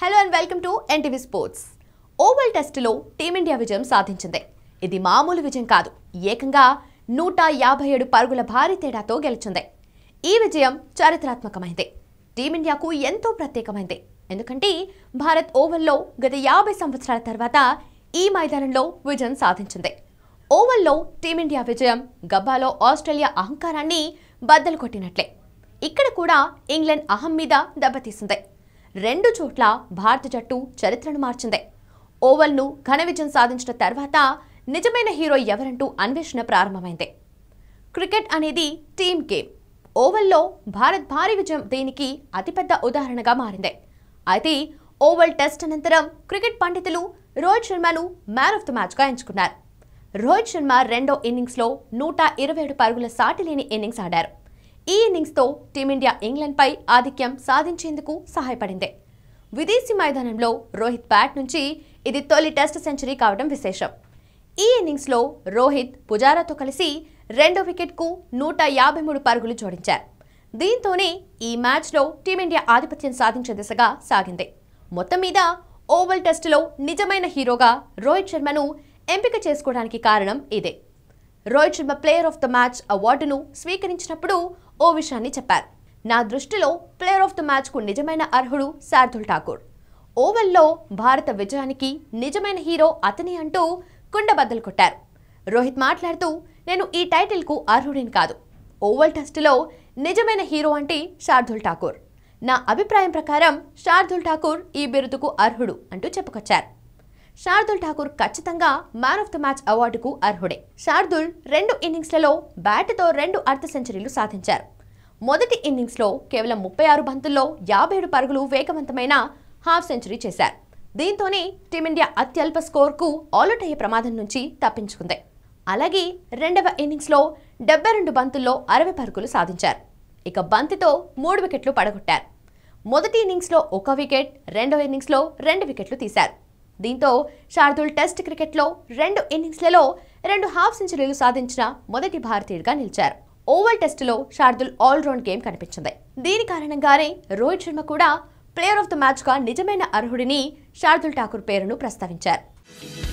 hello and welcome to NTV sports Oval టెస్టులో team India విజయం సాధించింది ఇది మామూలు విజయం కాదు ఏకంగా నూట యాభై ఏడు పరుగుల భారీ తేడాతో గెలిచింది ఈ విజయం చారిత్రాత్మకమైంది టీమిండియాకు ఎంతో ప్రత్యేకమైంది ఎందుకంటే భారత్ ఓవల్లో గత యాభై సంవత్సరాల తర్వాత ఈ మైదానంలో విజయం సాధించింది ఓవల్లో టీమిండియా విజయం గబ్బాలో ఆస్ట్రేలియా అహంకారాన్ని బద్దలు కొట్టినట్లే ఇక్కడ కూడా ఇంగ్లాండ్ అహం మీద దెబ్బతీసింది రెండు చోట్ల భారత జట్టు చరిత్రను మార్చింది ఓవల్ను ఘన విజయం సాధించిన తర్వాత నిజమైన హీరో ఎవరంటూ అన్వేషణ ప్రారంభమైంది క్రికెట్ అనేది టీమ్ గేమ్ ఓవల్లో భారత్ భారీ విజయం దీనికి అతిపెద్ద ఉదాహరణగా మారింది అయితే ఓవల్ టెస్ట్ అనంతరం క్రికెట్ పండితులు రోహిత్ శర్మను మ్యాన్ ఆఫ్ ద మ్యాచ్గా ఎంచుకున్నారు రోహిత్ శర్మ రెండో ఇన్నింగ్స్లో నూట ఇరవై ఏడు పరుగుల సాటి లేని ఇన్నింగ్స్ ఆడారు ఈ ఇన్నింగ్స్తో టీమిండియా ఇంగ్లాండ్పై ఆధిక్యం సాధించేందుకు సహాయపడింది విదేశీ మైదానంలో రోహిత్ బ్యాట్ నుంచి ఇది తొలి టెస్ట్ సెంచరీ కావడం విశేషం ఈ ఇన్నింగ్స్లో రోహిత్ పుజారాతో కలిసి రెండో వికెట్కు నూట యాభై మూడు పరుగులు జోడించారు దీంతోనే ఈ మ్యాచ్లో టీమిండియా ఆధిపత్యం సాధించే దిశగా సాగింది మొత్తం మీద ఓవల్ టెస్టులో నిజమైన హీరోగా రోహిత్ శర్మను ఎంపిక చేసుకోవడానికి కారణం ఇదే Rohit Sharma player of the match అవార్డును స్వీకరించినప్పుడు ఓ విషయాన్ని చెప్పారు నా దృష్టిలో ప్లేయర్ ఆఫ్ ద మ్యాచ్కు నిజమైన అర్హుడు శార్దుల్ ఠాకూర్ ఓవెల్లో భారత విజయానికి నిజమైన హీరో అతని అంటూ కుండబద్దలు కొట్టారు రోహిత్ మాట్లాడుతూ నేను ఈ టైటిల్కు అర్హుడిని కాదు ఓవల్ టెస్టులో నిజమైన హీరో అంటే శార్దుల్ ఠాకూర్ నా అభిప్రాయం ప్రకారం శార్దుల్ ఠాకూర్ ఈ బిరుదుకు అర్హుడు అంటూ చెప్పుకొచ్చారు శార్దుల్ ఠాకూర్ ఖచ్చితంగా మ్యాన్ ఆఫ్ ద మ్యాచ్ అవార్డుకు అర్హుడే శార్దుల్ రెండు ఇన్నింగ్స్లలో బ్యాట్తో రెండు అర్ధ సెంచరీలు సాధించారు మొదటి ఇన్నింగ్స్లో కేవలం ముప్పై ఆరు బంతుల్లో యాభై ఏడు పరుగులు వేగవంతమైన హాఫ్ సెంచరీ చేశారు దీంతోనే టీమిండియా అత్యల్ప స్కోర్కు ఆలౌట్ అయ్యే ప్రమాదం నుంచి తప్పించుకుంది అలాగే రెండవ ఇన్నింగ్స్లో డెబ్బై రెండు బంతుల్లో అరవై పరుగులు సాధించారు ఇక బంతితో మూడు వికెట్లు పడగొట్టారు మొదటి ఇన్నింగ్స్లో ఒక వికెట్ రెండవ ఇన్నింగ్స్లో రెండు వికెట్లు తీశారు దీంతో శార్దుల్ టెస్ట్ క్రికెట్లో రెండు ఇన్నింగ్స్లలో రెండు హాఫ్ సెంచరీలు సాధించిన మొదటి భారతీయుడిగా నిలిచారు ఓవర్ టెస్టులో శార్దుల్ ఆల్రౌండ్ గేమ్ కనిపించింది దీని కారణంగానే రోహిత్ శర్మ కూడా ప్లేయర్ ఆఫ్ ద మ్యాచ్గా నిజమైన అర్హుడిని శార్దుల్ ఠాకూర్ పేరును ప్రస్తావించారు